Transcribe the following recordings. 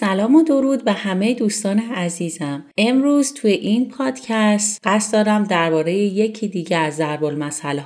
سلام و درود به همه دوستان عزیزم امروز توی این پادکست قصد دارم درباره یکی دیگه از ضرب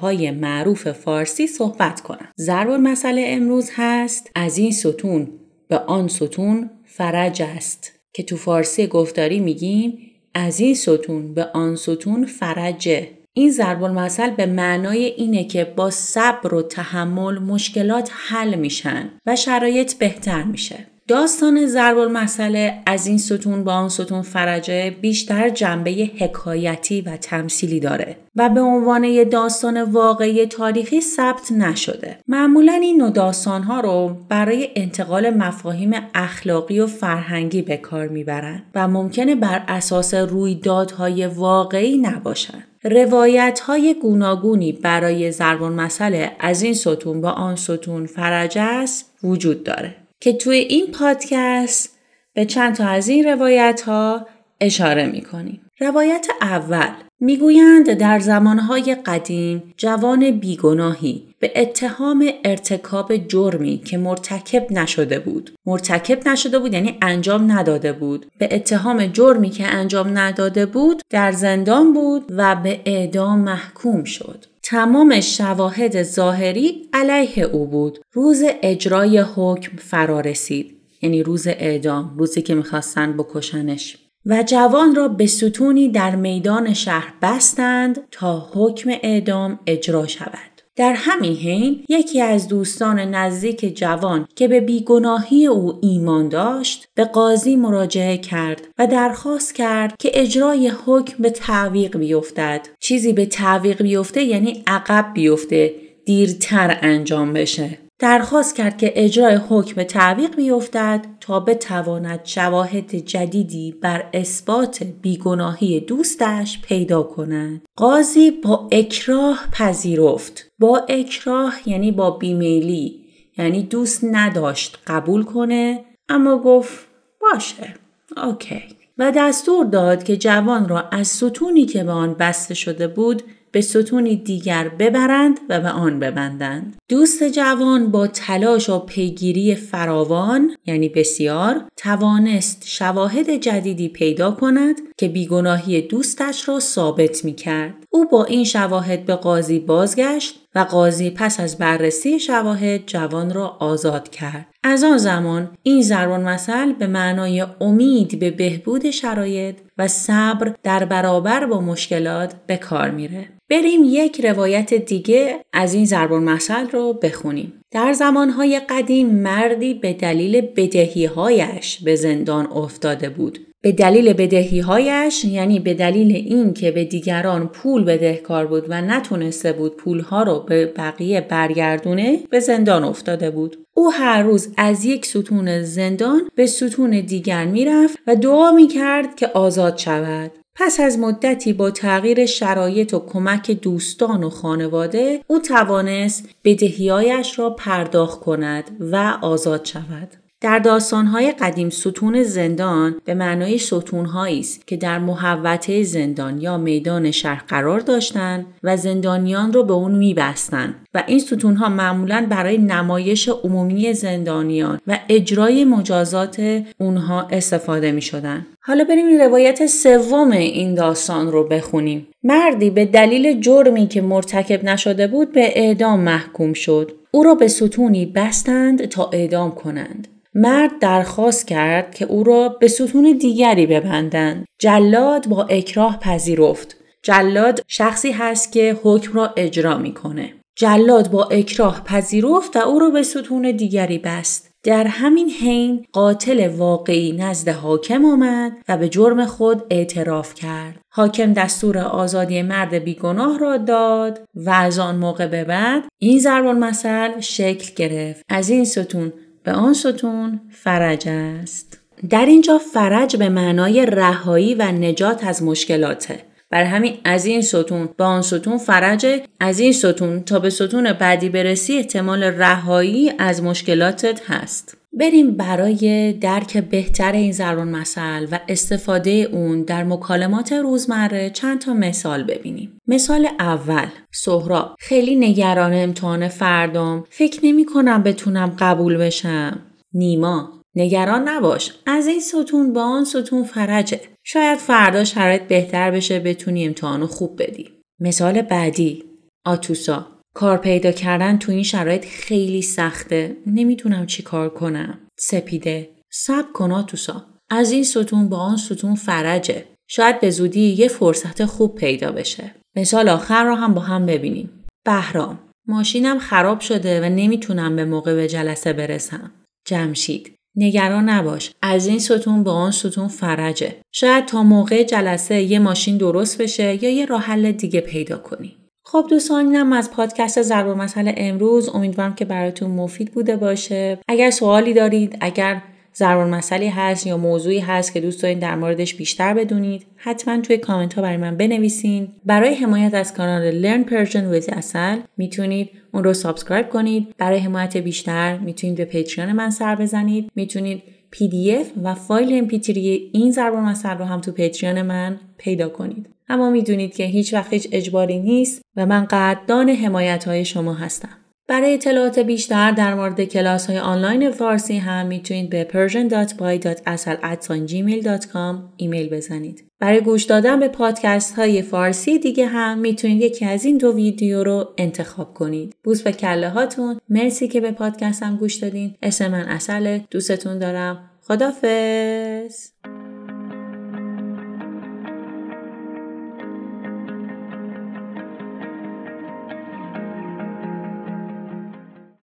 های معروف فارسی صحبت کنم ضرب المثل امروز هست از این ستون به آن ستون فرج است که تو فارسی گفتاری میگیم از این ستون به آن ستون فرجه این ضرب المثل به معنای اینه که با صبر و تحمل مشکلات حل میشن و شرایط بهتر میشه داستان زربال مسئله از این ستون با آن ستون فرجه بیشتر جنبه حکایتی و تمثیلی داره و به عنوان یه داستان واقعی تاریخی ثبت نشده. معمولا این نوع داستان ها رو برای انتقال مفاهیم اخلاقی و فرهنگی به کار میبرند و ممکنه بر اساس رویدادهای واقعی نباشند. روایت های گوناگونی برای زربان مسئله از این ستون با آن ستون فرجه است وجود داره. که توی این پادکست به چند تا از این روایت ها اشاره می کنیم. روایت اول میگویند در زمانهای قدیم جوان بیگناهی به اتهام ارتکاب جرمی که مرتکب نشده بود مرتکب نشده بود یعنی انجام نداده بود به اتهام جرمی که انجام نداده بود در زندان بود و به اعدام محکوم شد تمام شواهد ظاهری علیه او بود. روز اجرای حکم فرا رسید. یعنی روز اعدام، روزی که میخواستند بکشنش. و جوان را به ستونی در میدان شهر بستند تا حکم اعدام اجرا شود. در همین حین یکی از دوستان نزدیک جوان که به بیگناهی او ایمان داشت به قاضی مراجعه کرد و درخواست کرد که اجرای حکم به تعویق بیفتد چیزی به تعویق بیفته یعنی عقب بیفته دیرتر انجام بشه درخواست کرد که اجرای حکم تعویق بیفتد تا بتواند شواهد جدیدی بر اثبات بیگناهی دوستش پیدا کند. قاضی با اکراه پذیرفت. با اکراه یعنی با بیمیلی یعنی دوست نداشت قبول کنه اما گفت باشه اوکی و دستور داد که جوان را از ستونی که به آن بسته شده بود به ستونی دیگر ببرند و به آن ببندند. دوست جوان با تلاش و پیگیری فراوان یعنی بسیار توانست شواهد جدیدی پیدا کند که بیگناهی دوستش را ثابت می کرد. او با این شواهد به قاضی بازگشت و قاضی پس از بررسی شواهد جوان را آزاد کرد. از آن زمان این زربان مثل به معنای امید به بهبود شرایط و صبر در برابر با مشکلات به کار میره. بریم یک روایت دیگه از این زربان مثل رو بخونیم. در زمانهای قدیم مردی به دلیل بدهیهایش به زندان افتاده بود به دلیل بدهیهایش یعنی به دلیل اینکه به دیگران پول بدهکار بود و نتونسته بود پولها رو به بقیه برگردونه به زندان افتاده بود او هر روز از یک ستون زندان به ستون دیگر میرفت و دعا میکرد که آزاد شود پس از مدتی با تغییر شرایط و کمک دوستان و خانواده او توانست بدهیهایش را پرداخت کند و آزاد شود در داستانهای قدیم ستون زندان به معنای ستونهایی است که در محوطه زندان یا میدان شهر قرار داشتند و زندانیان را به اون میبستند و این ستونها معمولا برای نمایش عمومی زندانیان و اجرای مجازات اونها استفاده میشدند حالا بریم این روایت سوم این داستان رو بخونیم مردی به دلیل جرمی که مرتکب نشده بود به اعدام محکوم شد او را به ستونی بستند تا اعدام کنند مرد درخواست کرد که او را به ستون دیگری ببندند. جلاد با اکراه پذیرفت. جلاد شخصی هست که حکم را اجرا میکنه. جلاد با اکراه پذیرفت و او را به ستون دیگری بست. در همین حین قاتل واقعی نزد حاکم آمد و به جرم خود اعتراف کرد. حاکم دستور آزادی مرد بیگناه را داد و از آن موقع به بعد این ضرب مسل شکل گرفت. از این ستون به آن ستون فرج است. در اینجا فرج به معنای رهایی و نجات از مشکلاته. بر همین از این ستون با آن ستون فرجه از این ستون تا به ستون بعدی برسی احتمال رهایی از مشکلاتت هست بریم برای درک بهتر این ضرب مسئله و استفاده اون در مکالمات روزمره چند تا مثال ببینیم. مثال اول سهراب خیلی نگران امتحان فردام فکر نمی کنم بتونم قبول بشم. نیما نگران نباش از این ستون با آن ستون فرجه شاید فردا شرایط بهتر بشه بتونی امتحانو خوب بدی مثال بعدی آتوسا کار پیدا کردن تو این شرایط خیلی سخته نمیتونم چی کار کنم سپیده سب کن آتوسا از این ستون با آن ستون فرجه شاید به زودی یه فرصت خوب پیدا بشه مثال آخر رو هم با هم ببینیم بهرام ماشینم خراب شده و نمیتونم به موقع به جلسه برسم جمشید نگران نباش از این ستون به آن ستون فرجه شاید تا موقع جلسه یه ماشین درست بشه یا یه راه دیگه پیدا کنی خب دوستان اینم از پادکست ضرب مسئله امروز امیدوارم که براتون مفید بوده باشه اگر سوالی دارید اگر ضرب مسئله هست یا موضوعی هست که دوست دارین در موردش بیشتر بدونید حتما توی کامنت ها برای من بنویسین برای حمایت از کانال Learn Persian with اصل میتونید اون رو سابسکرایب کنید برای حمایت بیشتر میتونید به پیتریان من سر بزنید میتونید PDF و فایل mp این ضرب مسئله رو هم تو پیتریان من پیدا کنید اما میدونید که هیچ وقت هیچ اجباری نیست و من قدردان حمایت های شما هستم برای اطلاعات بیشتر در مورد کلاس های آنلاین فارسی هم میتونید به persian.by.asal.gmail.com ایمیل بزنید. برای گوش دادن به پادکست های فارسی دیگه هم میتونید یکی از این دو ویدیو رو انتخاب کنید. بوس به کله هاتون. مرسی که به پادکستم گوش دادین. اسم من اصله. دوستتون دارم. خدافز